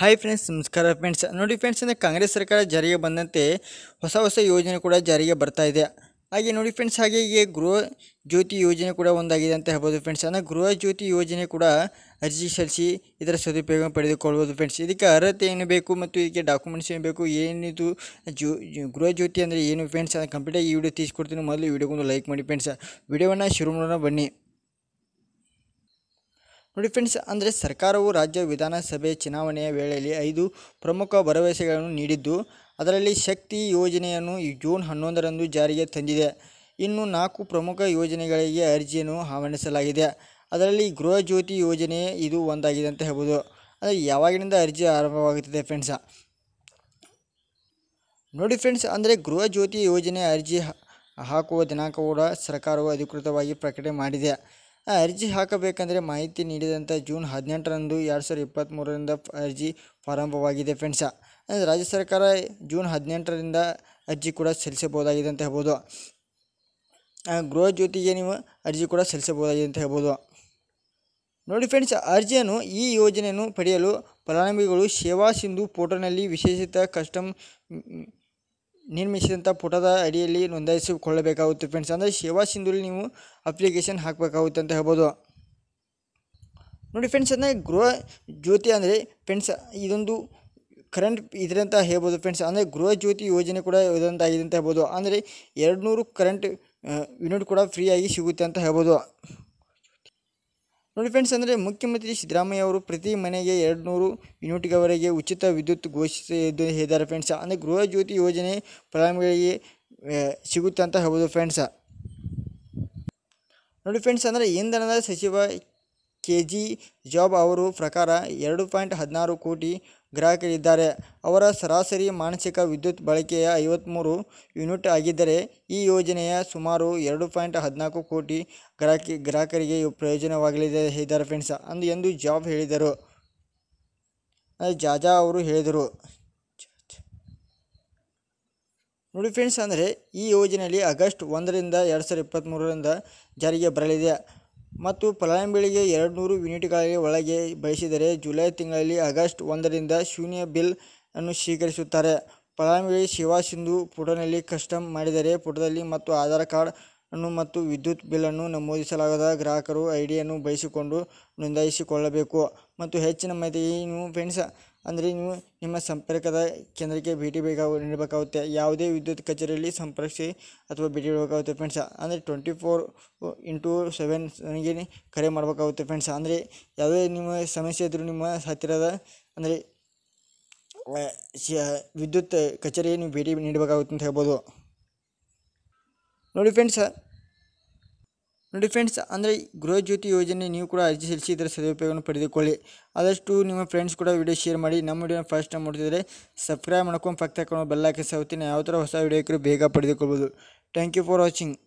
hi friends ನಮಸ್ಕಾರ friends ನೋಡಿ friends ಅಂದರೆ ಕಾಂಗ್ರೆಸ್ ಸರ್ಕಾರ ಜಾರಿಗೆ ಬಂದಂತೆ ಹೊಸ ಹೊಸ ಯೋಜನೆ ಕೂಡ ಜಾರಿಗೆ ಬರ್ತಾ ಇದೆ ಹಾಗೆ ನೋಡಿ ಫ್ರೆಂಡ್ಸ್ ಹಾಗೆ ಈಗ ಗೃಹ ಜ್ಯೋತಿ ಯೋಜನೆ ಕೂಡ ಒಂದಾಗಿದೆ ಅಂತ ಹೇಳ್ಬೋದು ಫ್ರೆಂಡ್ಸ್ ಅಂದರೆ ಗೃಹ ಜ್ಯೋತಿ ಯೋಜನೆ ಕೂಡ ಅರ್ಜಿ ಸಲ್ಲಿಸಿ ಇದರ ಸದುಪಯೋಗ ಪಡೆದುಕೊಳ್ಬೋದು ಫ್ರೆಂಡ್ಸ್ ಇದಕ್ಕೆ ಅರ್ಹತೆ ಏನು ಬೇಕು ಮತ್ತು ಇದಕ್ಕೆ ಡಾಕ್ಯುಮೆಂಟ್ಸ್ ಏನು ಬೇಕು ಏನಿದು ಜ್ಯೋ ಗೃಹ ಜ್ಯೋತಿ ಅಂದರೆ ಏನು ಫ್ರೆಂಡ್ಸ್ ಅದನ್ನು ಕಂಪ್ಲೀಟಾಗಿ ಈ ವಿಡಿಯೋ ತಿಳಿಸ್ಕೊಡ್ತೀನಿ ಮೊದಲು ವಿಡಿಯೋಗೊಂದು ಲೈಕ್ ಮಾಡಿ ಫ್ರೆಂಡ್ಸ್ ವಿಡಿಯೋವನ್ನು ಶುರು ಮಾಡೋಣ ಬನ್ನಿ ನೋಡಿ ಫ್ರೆಂಡ್ಸ್ ಅಂದರೆ ಸರ್ಕಾರವು ರಾಜ್ಯ ವಿಧಾನಸಭೆ ಚುನಾವಣೆಯ ವೇಳೆಯಲ್ಲಿ ಐದು ಪ್ರಮುಖ ಭರವಸೆಗಳನ್ನು ನೀಡಿದ್ದು ಅದರಲ್ಲಿ ಶಕ್ತಿ ಯೋಜನೆಯನ್ನು ಜೂನ್ ಹನ್ನೊಂದರಂದು ಜಾರಿಗೆ ತಂದಿದೆ ಇನ್ನು ನಾಲ್ಕು ಪ್ರಮುಖ ಯೋಜನೆಗಳಿಗೆ ಅರ್ಜಿಯನ್ನು ಆಹ್ವಾನಿಸಲಾಗಿದೆ ಅದರಲ್ಲಿ ಗೃಹ ಜ್ಯೋತಿ ಯೋಜನೆ ಇದು ಒಂದಾಗಿದೆ ಅಂತ ಹೇಳ್ಬೋದು ಅಂದರೆ ಯಾವಾಗಿನಿಂದ ಅರ್ಜಿ ಆರಂಭವಾಗುತ್ತದೆ ಫ್ರೆಂಡ್ಸ ನೋಡಿ ಫ್ರೆಂಡ್ಸ್ ಅಂದರೆ ಗೃಹ ಜ್ಯೋತಿ ಯೋಜನೆ ಅರ್ಜಿ ಹಾಕುವ ದಿನಾಂಕ ಕೂಡ ಸರ್ಕಾರವು ಅಧಿಕೃತವಾಗಿ ಪ್ರಕಟಣೆ ಮಾಡಿದೆ ಅರ್ಜಿ ಹಾಕಬೇಕಂದರೆ ಮಾಹಿತಿ ನೀಡಿದಂಥ ಜೂನ್ ಹದಿನೆಂಟರಂದು ಎರಡು ಸಾವಿರದ ಇಪ್ಪತ್ತ್ಮೂರರಿಂದ ಅರ್ಜಿ ಪ್ರಾರಂಭವಾಗಿದೆ ಫ್ರೆಂಡ್ಸ ಅಂದರೆ ರಾಜ್ಯ ಸರ್ಕಾರ ಜೂನ್ ಹದಿನೆಂಟರಿಂದ ಅರ್ಜಿ ಕೂಡ ಸಲ್ಲಿಸಬಹುದಾಗಿದೆ ಅಂತ ಹೇಳ್ಬೋದು ಗೃಹ ಜ್ಯೋತಿಗೆ ನೀವು ಅರ್ಜಿ ಕೂಡ ಸಲ್ಲಿಸಬಹುದಾಗಿದೆ ಅಂತ ಹೇಳ್ಬೋದು ನೋಡಿ ಫ್ರೆಂಡ್ಸ್ ಅರ್ಜಿಯನ್ನು ಈ ಯೋಜನೆಯನ್ನು ಪಡೆಯಲು ಫಲಾನುಭವಿಗಳು ಸೇವಾ ಸಿಂಧು ಪೋರ್ಟಲ್ನಲ್ಲಿ ವಿಶೇಷಿತ ಕಸ್ಟಮ್ ನಿರ್ಮಿಸಿದಂಥ ಪುಟದ ಅಡಿಯಲ್ಲಿ ನೋಂದಾಯಿಸಿಕೊಳ್ಳಬೇಕಾಗುತ್ತೆ ಫ್ರೆಂಡ್ಸ್ ಅಂದರೆ ಸೇವಾ ಸಿಂಧುಲಿ ನೀವು ಅಪ್ಲಿಕೇಶನ್ ಹಾಕಬೇಕಾಗುತ್ತೆ ಅಂತ ಹೇಳ್ಬೋದು ನೋಡಿ ಫ್ರೆಂಡ್ಸ್ ಅಂದರೆ ಗೃಹ ಜ್ಯೋತಿ ಅಂದರೆ ಫ್ರೆಂಡ್ಸ್ ಇದೊಂದು ಕರೆಂಟ್ ಇದ್ರಂತ ಹೇಳ್ಬೋದು ಫ್ರೆಂಡ್ಸ್ ಅಂದರೆ ಗೃಹ ಜ್ಯೋತಿ ಯೋಜನೆ ಕೂಡ ಇದೊಂದಾಗಿದೆ ಅಂತ ಹೇಳ್ಬೋದು ಅಂದರೆ ಎರಡು ನೂರು ಕರೆಂಟ್ ಯೂನಿಟ್ ಕೂಡ ಫ್ರೀಯಾಗಿ ಸಿಗುತ್ತೆ ಅಂತ ಹೇಳ್ಬೋದು ನೋಡಿ ಫ್ರೆಂಡ್ಸ್ ಅಂದರೆ ಮುಖ್ಯಮಂತ್ರಿ ಸಿದ್ದರಾಮಯ್ಯ ಅವರು ಪ್ರತಿ ಮನೆಗೆ ಎರಡು ನೂರು ಯೂನಿಟ್ಗಳವರೆಗೆ ಉಚಿತ ವಿದ್ಯುತ್ ಘೋಷಿಸಿದ್ದು ಹೇಳಿದ್ದಾರೆ ಫ್ರೆಂಡ್ಸ್ ಅಂದರೆ ಗೃಹ ಜ್ಯೋತಿ ಯೋಜನೆ ಫಲಾನುಭವಿಗಳಿಗೆ ಸಿಗುತ್ತೆ ಅಂತ ಹೇಳ್ಬೋದು ಫ್ರೆಂಡ್ಸ ನೋಡಿ ಫ್ರೆಂಡ್ಸ್ ಅಂದರೆ ಇಂಧನದ ಸಚಿವ ಕೆ ಜಿ ಜಾಬ್ ಅವರು ಪ್ರಕಾರ ಎರಡು ಪಾಯಿಂಟ್ ಹದಿನಾರು ಕೋಟಿ ಗ್ರಾಹಕರಿದ್ದಾರೆ ಅವರ ಸರಾಸರಿ ಮಾನಸಿಕ ವಿದ್ಯುತ್ ಬಳಕೆಯ ಐವತ್ತ್ಮೂರು ಯೂನಿಟ್ ಆಗಿದ್ದರೆ ಈ ಯೋಜನೆಯ ಸುಮಾರು ಎರಡು ಪಾಯಿಂಟ್ ಹದಿನಾಲ್ಕು ಕೋಟಿ ಗ್ರಾಹಕಿ ಗ್ರಾಹಕರಿಗೆ ಪ್ರಯೋಜನವಾಗಲಿದೆ ಇದ್ದಾರೆ ಫ್ರೆಂಡ್ಸ್ ಅಂದು ಎಂದು ಜಾಬ್ ಹೇಳಿದರು ಜಾಜಾ ಅವರು ಹೇಳಿದರು ನೋಡಿ ಫ್ರೆಂಡ್ಸ್ ಅಂದರೆ ಈ ಯೋಜನೆಯಲ್ಲಿ ಆಗಸ್ಟ್ ಒಂದರಿಂದ ಎರಡು ಸಾವಿರದ ಇಪ್ಪತ್ತ್ಮೂರರಿಂದ ಜಾರಿಗೆ ಬರಲಿದೆ ಮತ್ತು ಫಲಾನುಭವಿಗೆ ಎರಡು ನೂರು ಯೂನಿಟ್ಗಳಿಗೆ ಒಳಗೆ ಬಯಸಿದರೆ ಜುಲೈ ತಿಂಗಳಲ್ಲಿ ಆಗಸ್ಟ್ ಒಂದರಿಂದ ಶೂನ್ಯ ಬಿಲ್ ಅನ್ನು ಸ್ವೀಕರಿಸುತ್ತಾರೆ ಫಲಾನುಭವಿ ಸೇವಾ ಸಿಂಧು ಪುಟನಲ್ಲಿ ಕಸ್ಟಮ್ ಮಾಡಿದರೆ ಪುಟದಲ್ಲಿ ಮತ್ತು ಆಧಾರ್ ಕಾರ್ಡ್ ಅನ್ನು ಮತ್ತು ವಿದ್ಯುತ್ ಬಿಲ್ ಅನ್ನು ನಮೂದಿಸಲಾಗದ ಗ್ರಾಹಕರು ಐಡಿಯನ್ನು ಬಯಸಿಕೊಂಡು ನೋಂದಾಯಿಸಿಕೊಳ್ಳಬೇಕು ಮತ್ತು ಹೆಚ್ಚಿನ ಮಾಹಿತಿಯನ್ನು ಫ್ರೆಂಡ್ಸ್ ಅಂದರೆ ನೀವು ನಿಮ್ಮ ಸಂಪರ್ಕದ ಕೇಂದ್ರಕ್ಕೆ ಭೇಟಿ ಬೇಕಾಗ ನೀಡಬೇಕಾಗುತ್ತೆ ಯಾವುದೇ ವಿದ್ಯುತ್ ಕಚೇರಿಯಲ್ಲಿ ಸಂಪರ್ಕಿಸಿ ಅಥವಾ ಭೇಟಿ ನೀಡಬೇಕಾಗುತ್ತೆ ಫ್ರೆಂಡ್ಸ್ ಅಂದರೆ ಟ್ವೆಂಟಿ ಫೋರ್ ಇಂಟು ಸೆವೆನ್ ನನಗೆ ಕರೆ ಮಾಡಬೇಕಾಗುತ್ತೆ ಫ್ರೆಂಡ್ಸ್ ಅಂದರೆ ಯಾವುದೇ ನಿಮ್ಮ ಸಮಸ್ಯೆ ಇದ್ದರೂ ನಿಮ್ಮ ಹತ್ತಿರದ ಅಂದರೆ ವಿದ್ಯುತ್ ಕಚೇರಿಗೆ ನೀವು ಭೇಟಿ ನೀಡಬೇಕಾಗುತ್ತೆ ಅಂತ ಹೇಳ್ಬೋದು ನೋಡಿ ಫ್ರೆಂಡ್ಸ್ ನೋಡಿ ಫ್ರೆಂಡ್ಸ್ ಅಂದರೆ ಜ್ಯೋತಿ ಯೋಜನೆ ನೀವು ಕೂಡ ಅರ್ಜಿ ಸಲ್ಲಿಸಿ ಇದರ ಸದುಪಯೋಗವನ್ನು ಪಡೆದುಕೊಳ್ಳಿ ಆದಷ್ಟು ನಿಮ್ಮ ಫ್ರೆಂಡ್ಸ್ ಕೂಡ ವೀಡಿಯೋ ಶೇರ್ ಮಾಡಿ ನಮ್ಮ ವಿಡಿಯೋನ ಫಸ್ಟ್ ಟೈಮ್ ನೋಡ್ತಿದ್ರೆ ಸಬ್ಸ್ಕ್ರೈಬ್ ಮಾಡ್ಕೊಂಡು ಪಕ್ಕ ತಗೊಂಡು ಬೆಲ್ಲಾಕೆ ಸೌತಿನ ಯಾವ ಥರ ಹೊಸ ವಿಡಿಯೋ ಬೇಗ ಪಡೆದುಕೊಳ್ಬೋದು ಥ್ಯಾಂಕ್ ಯು ಫಾರ್ ವಾಚಿಂಗ್